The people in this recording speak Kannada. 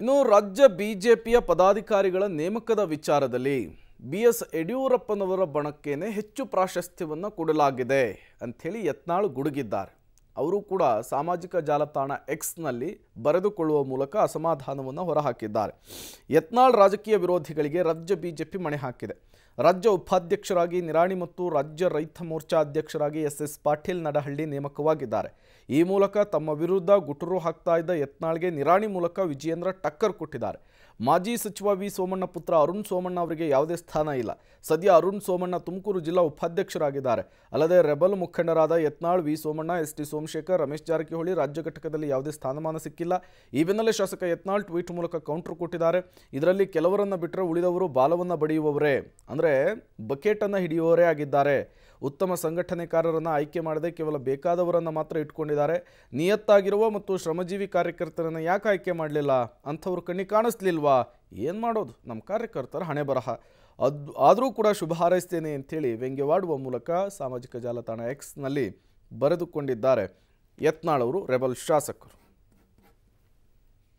ಇನ್ನು ರಾಜ್ಯ ಪಿಯ ಪದಾಧಿಕಾರಿಗಳ ನೇಮಕದ ವಿಚಾರದಲ್ಲಿ ಬಿ ಎಸ್ ಯಡಿಯೂರಪ್ಪನವರ ಬಣಕ್ಕೇನೆ ಹೆಚ್ಚು ಪ್ರಾಶಸ್ತ್ಯವನ್ನು ಕೊಡಲಾಗಿದೆ ಅಂಥೇಳಿ ಯತ್ನಾಳು ಗುಡುಗಿದ್ದಾರೆ ಅವರು ಕೂಡ ಸಾಮಾಜಿಕ ಜಾಲತಾಣ ಎಕ್ಸ್ನಲ್ಲಿ ಬರೆದುಕೊಳ್ಳುವ ಮೂಲಕ ಅಸಮಾಧಾನವನ್ನು ಹೊರಹಾಕಿದ್ದಾರೆ ಯತ್ನಾಳ್ ರಾಜಕೀಯ ವಿರೋಧಿಗಳಿಗೆ ರಾಜ್ಯ ಬಿಜೆಪಿ ಮಣೆ ಹಾಕಿದೆ ರಾಜ್ಯ ಉಪಾಧ್ಯಕ್ಷರಾಗಿ ನಿರಾಣಿ ಮತ್ತು ರಾಜ್ಯ ರೈತ ಮೋರ್ಚಾ ಅಧ್ಯಕ್ಷರಾಗಿ ಎಸ್ ಎಸ್ ಪಾಟೀಲ್ ನಡಹಳ್ಳಿ ನೇಮಕವಾಗಿದ್ದಾರೆ ಈ ಮೂಲಕ ತಮ್ಮ ವಿರುದ್ಧ ಗುಟುರು ಹಾಕ್ತಾ ಇದ್ದ ಯತ್ನಾಳ್ಗೆ ನಿರಾಣಿ ಮೂಲಕ ವಿಜಯೇಂದ್ರ ಟಕ್ಕರ್ ಕೊಟ್ಟಿದ್ದಾರೆ ಮಾಜಿ ಸಚಿವ ವಿ ಸೋಮಣ್ಣ ಪುತ್ರ ಅರುಣ್ ಸೋಮಣ್ಣ ಅವರಿಗೆ ಯಾವುದೇ ಸ್ಥಾನ ಇಲ್ಲ ಸದ್ಯ ಅರುಣ್ ಸೋಮಣ್ಣ ತುಮಕೂರು ಜಿಲ್ಲಾ ಉಪಾಧ್ಯಕ್ಷರಾಗಿದ್ದಾರೆ ಅಲ್ಲದೆ ರೆಬಲ್ ಮುಖಂಡರಾದ Yatnal V Somanna S T Somanna Somashekar Ramesh Jarkiholi ರಾಜ್ಯ ಘಟಕದಲ್ಲಿ ಯಾವುದೇ ಸ್ಥಾನಮಾನ ಸಿಕ್ಕಿಲ್ಲ ಈ ಬೆನ್ನಲ್ಲೇ ಶಾಸಕ ಯತ್ನಾಳ್ ಟ್ವೀಟ್ ಮೂಲಕ ಕೌಂಟರ್ ಕೊಟ್ಟಿದ್ದಾರೆ ಇದರಲ್ಲಿ ಕೆಲವರನ್ನು ಬಿಟ್ಟರೆ ಉಳಿದವರು ಬಾಲವನ್ನು ಬಡಿಯುವವರೇ ಅಂದರೆ ಬಕೆಟನ್ನು ಹಿಡಿಯುವವರೇ ಆಗಿದ್ದಾರೆ ಉತ್ತಮ ಸಂಘಟನೆಕಾರರನ್ನು ಆಯ್ಕೆ ಮಾಡದೆ ಕೇವಲ ಬೇಕಾದವರನ್ನು ಮಾತ್ರ ಇಟ್ಕೊಂಡಿದ್ದಾರೆ ನಿಯತ್ತಾಗಿರುವ ಮತ್ತು ಶ್ರಮಜೀವಿ ಕಾರ್ಯಕರ್ತರನ್ನು ಯಾಕೆ ಆಯ್ಕೆ ಮಾಡಲಿಲ್ಲ ಅಂಥವ್ರು ಕಣ್ಣಿ ಕಾಣಿಸ್ಲಿಲ್ವಾ ಏನು ಮಾಡೋದು ನಮ್ಮ ಕಾರ್ಯಕರ್ತರ ಹಣೆ ಬರಹ ಅದು ಆದರೂ ಕೂಡ ಶುಭ ಹಾರೈಸ್ತೇನೆ ಅಂಥೇಳಿ ವ್ಯಂಗ್ಯವಾಡುವ ಮೂಲಕ ಸಾಮಾಜಿಕ ಜಾಲತಾಣ ಎಕ್ಸ್ನಲ್ಲಿ ಬರೆದುಕೊಂಡಿದ್ದಾರೆ ಯತ್ನಾಳವರು ರೆಬಲ್ ಶಾಸಕರು